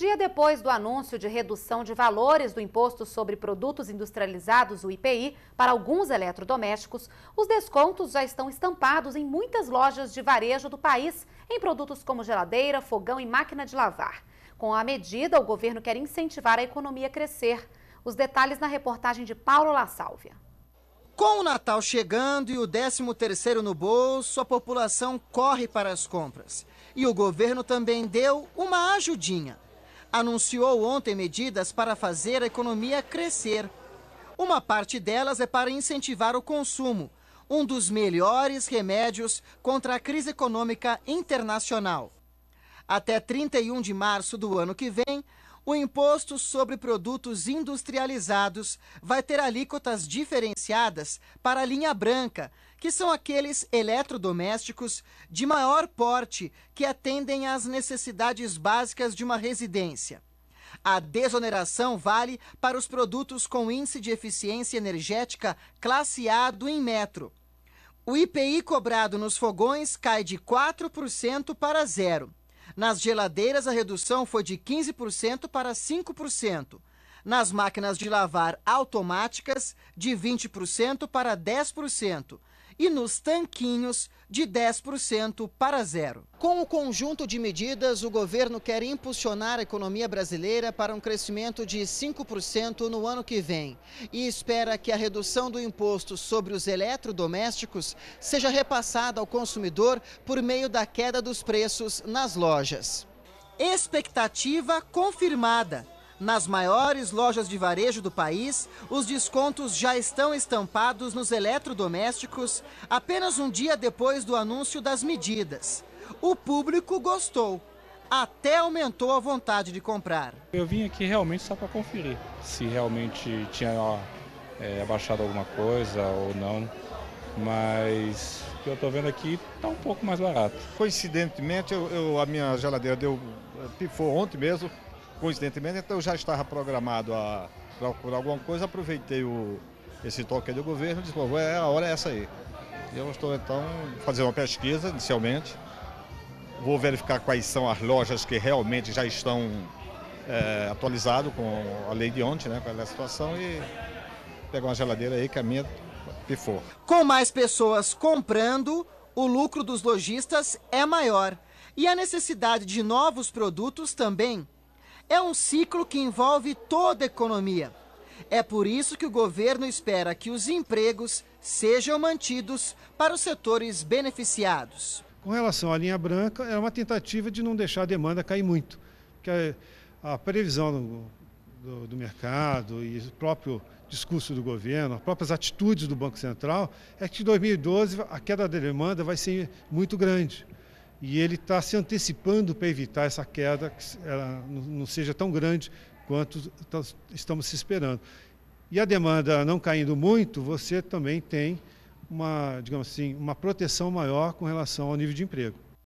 dia depois do anúncio de redução de valores do Imposto sobre Produtos Industrializados, o IPI, para alguns eletrodomésticos, os descontos já estão estampados em muitas lojas de varejo do país, em produtos como geladeira, fogão e máquina de lavar. Com a medida, o governo quer incentivar a economia a crescer. Os detalhes na reportagem de Paulo La Sálvia. Com o Natal chegando e o 13º no bolso, a população corre para as compras. E o governo também deu uma ajudinha anunciou ontem medidas para fazer a economia crescer. Uma parte delas é para incentivar o consumo, um dos melhores remédios contra a crise econômica internacional. Até 31 de março do ano que vem, o imposto sobre produtos industrializados vai ter alíquotas diferenciadas para a linha branca, que são aqueles eletrodomésticos de maior porte que atendem às necessidades básicas de uma residência. A desoneração vale para os produtos com índice de eficiência energética classe em metro. O IPI cobrado nos fogões cai de 4% para zero. Nas geladeiras, a redução foi de 15% para 5%. Nas máquinas de lavar automáticas, de 20% para 10% e nos tanquinhos de 10% para zero. Com o conjunto de medidas, o governo quer impulsionar a economia brasileira para um crescimento de 5% no ano que vem e espera que a redução do imposto sobre os eletrodomésticos seja repassada ao consumidor por meio da queda dos preços nas lojas. Expectativa confirmada nas maiores lojas de varejo do país, os descontos já estão estampados nos eletrodomésticos apenas um dia depois do anúncio das medidas. O público gostou, até aumentou a vontade de comprar. Eu vim aqui realmente só para conferir se realmente tinha ó, é, abaixado alguma coisa ou não, mas o que eu estou vendo aqui está um pouco mais barato. Coincidentemente, eu, eu, a minha geladeira deu eh, pifou ontem mesmo, coincidentemente, então eu já estava programado a procurar alguma coisa, aproveitei o, esse toque do governo e disse, pô, é, a hora é essa aí. Eu estou então fazendo uma pesquisa inicialmente, vou verificar quais são as lojas que realmente já estão é, atualizadas com a lei de ontem, né, com é a situação e pegar uma geladeira aí que a minha pifou. Com mais pessoas comprando, o lucro dos lojistas é maior e a necessidade de novos produtos também é um ciclo que envolve toda a economia. É por isso que o governo espera que os empregos sejam mantidos para os setores beneficiados. Com relação à linha branca, é uma tentativa de não deixar a demanda cair muito, porque a, previsão do, do, do mercado e o próprio discurso do governo, as próprias atitudes do Banco Central, é que em 2012 a queda da demanda vai ser muito grande e ele está se antecipando para evitar essa queda, que ela não seja tão grande quanto tá, estamos se esperando. E a demanda não caindo muito, você também tem uma, digamos assim, uma proteção maior com relação ao nível de emprego.